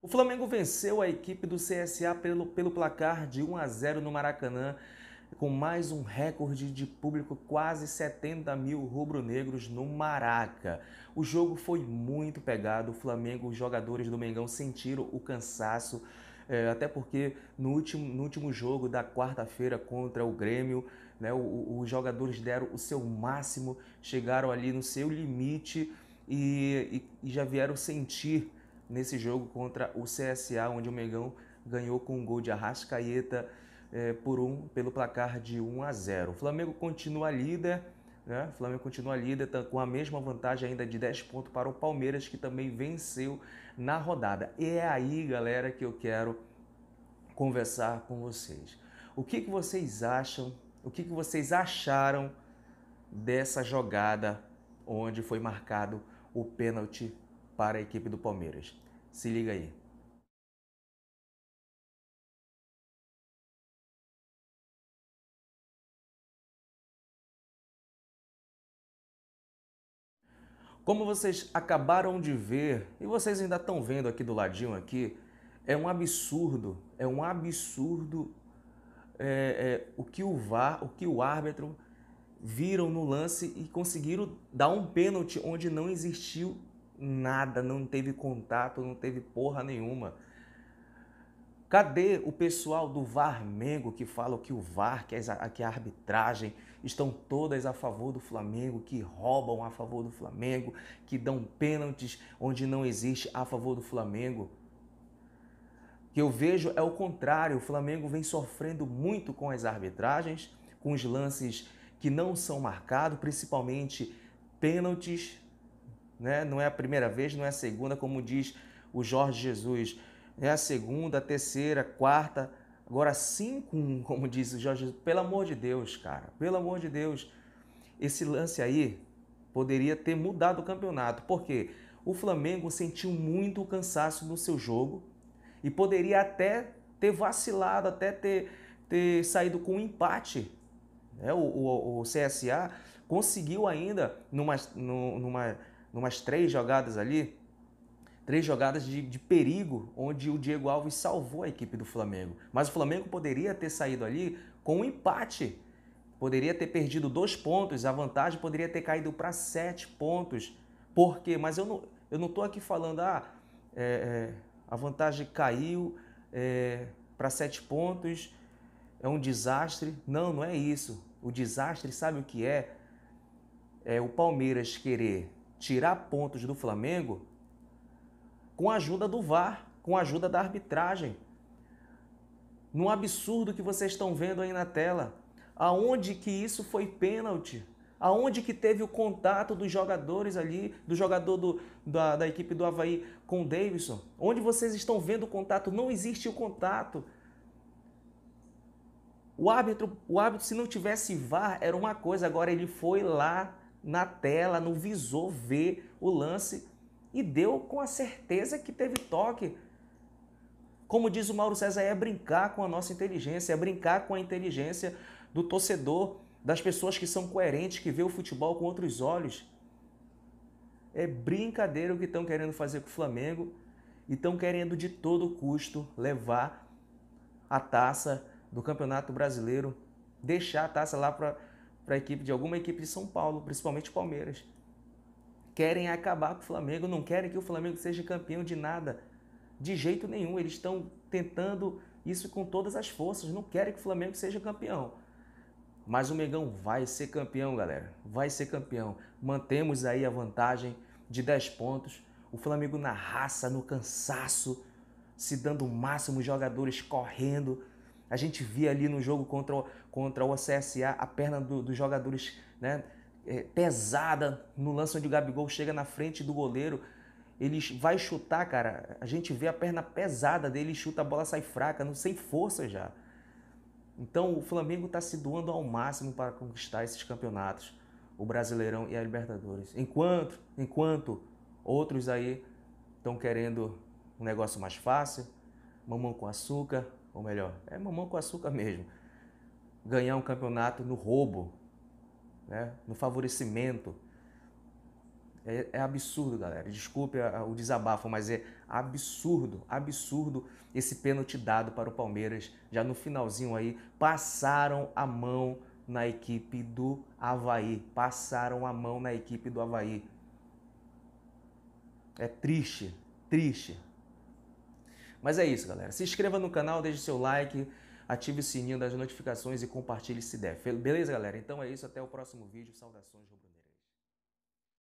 O Flamengo venceu a equipe do CSA pelo, pelo placar de 1 a 0 no Maracanã, com mais um recorde de público, quase 70 mil rubro-negros no Maraca. O jogo foi muito pegado, o Flamengo, os jogadores do Mengão sentiram o cansaço, é, até porque no último, no último jogo da quarta-feira contra o Grêmio, né, o, os jogadores deram o seu máximo, chegaram ali no seu limite e, e, e já vieram sentir nesse jogo contra o CSA, onde o Mengão ganhou com um gol de Arrascaeta é, por um, pelo placar de 1 a 0. O Flamengo continua líder, né? O Flamengo continua líder, tá com a mesma vantagem ainda de 10 pontos para o Palmeiras, que também venceu na rodada. E é aí, galera, que eu quero conversar com vocês. O que, que vocês acham? O que, que vocês acharam dessa jogada onde foi marcado o pênalti para a equipe do Palmeiras. Se liga aí. Como vocês acabaram de ver, e vocês ainda estão vendo aqui do ladinho aqui, é um absurdo, é um absurdo é, é, o que o VAR, o que o árbitro viram no lance e conseguiram dar um pênalti onde não existiu Nada, não teve contato, não teve porra nenhuma. Cadê o pessoal do Mengo que fala que o VAR, que, é a, que é a arbitragem estão todas a favor do Flamengo, que roubam a favor do Flamengo, que dão pênaltis onde não existe a favor do Flamengo? O que eu vejo é o contrário, o Flamengo vem sofrendo muito com as arbitragens, com os lances que não são marcados, principalmente pênaltis né? não é a primeira vez, não é a segunda, como diz o Jorge Jesus. É a segunda, a terceira, a quarta, agora cinco como diz o Jorge Jesus. Pelo amor de Deus, cara, pelo amor de Deus. Esse lance aí poderia ter mudado o campeonato, porque o Flamengo sentiu muito o cansaço no seu jogo e poderia até ter vacilado, até ter, ter saído com um empate. Né? O, o, o CSA conseguiu ainda, numa, numa umas três jogadas ali, três jogadas de, de, perigo, onde o Diego Alves salvou a equipe do Flamengo. Mas o Flamengo poderia ter saído ali com um empate, poderia ter perdido dois pontos, a vantagem poderia ter caído para sete pontos. Por quê? Mas eu não, eu não aqui falando, ah, é, é, a vantagem caiu é, para sete pontos, é um desastre. Não, não é isso. O desastre, sabe o que é? É o Palmeiras querer tirar pontos do Flamengo com a ajuda do VAR, com a ajuda da arbitragem. No absurdo que vocês estão vendo aí na tela, aonde que isso foi pênalti? Aonde que teve o contato dos jogadores ali, do jogador do, da, da equipe do Havaí com o Davidson? Onde vocês estão vendo o contato? Não existe o contato. O árbitro, o árbitro, se não tivesse VAR, era uma coisa. Agora ele foi lá na tela, no visor, ver o lance e deu com a certeza que teve toque. Como diz o Mauro César, é brincar com a nossa inteligência, é brincar com a inteligência do torcedor, das pessoas que são coerentes, que vê o futebol com outros olhos. É brincadeira o que estão querendo fazer com o Flamengo e estão querendo de todo custo levar a taça do Campeonato Brasileiro, deixar a taça lá para para a equipe de alguma equipe de São Paulo, principalmente Palmeiras. Querem acabar com o Flamengo, não querem que o Flamengo seja campeão de nada, de jeito nenhum. Eles estão tentando isso com todas as forças, não querem que o Flamengo seja campeão. Mas o Mengão vai ser campeão, galera. Vai ser campeão. Mantemos aí a vantagem de 10 pontos. O Flamengo na raça, no cansaço, se dando o máximo, jogadores correndo, a gente via ali no jogo contra o, contra o CSA a perna do, dos jogadores né, é, pesada no lance onde o Gabigol chega na frente do goleiro. Ele vai chutar, cara. A gente vê a perna pesada dele, chuta, a bola sai fraca, não sem força já. Então o Flamengo está se doando ao máximo para conquistar esses campeonatos, o Brasileirão e a Libertadores. Enquanto, enquanto outros aí estão querendo um negócio mais fácil, mamão com açúcar, ou melhor, é mamão com açúcar mesmo, ganhar um campeonato no roubo, né? no favorecimento. É, é absurdo, galera. Desculpe a, a, o desabafo, mas é absurdo, absurdo esse pênalti dado para o Palmeiras. Já no finalzinho aí, passaram a mão na equipe do Havaí. Passaram a mão na equipe do Havaí. É triste, triste. Mas é isso, galera. Se inscreva no canal, deixe seu like, ative o sininho das notificações e compartilhe se der. Beleza, galera? Então é isso. Até o próximo vídeo. Saudações, Rubro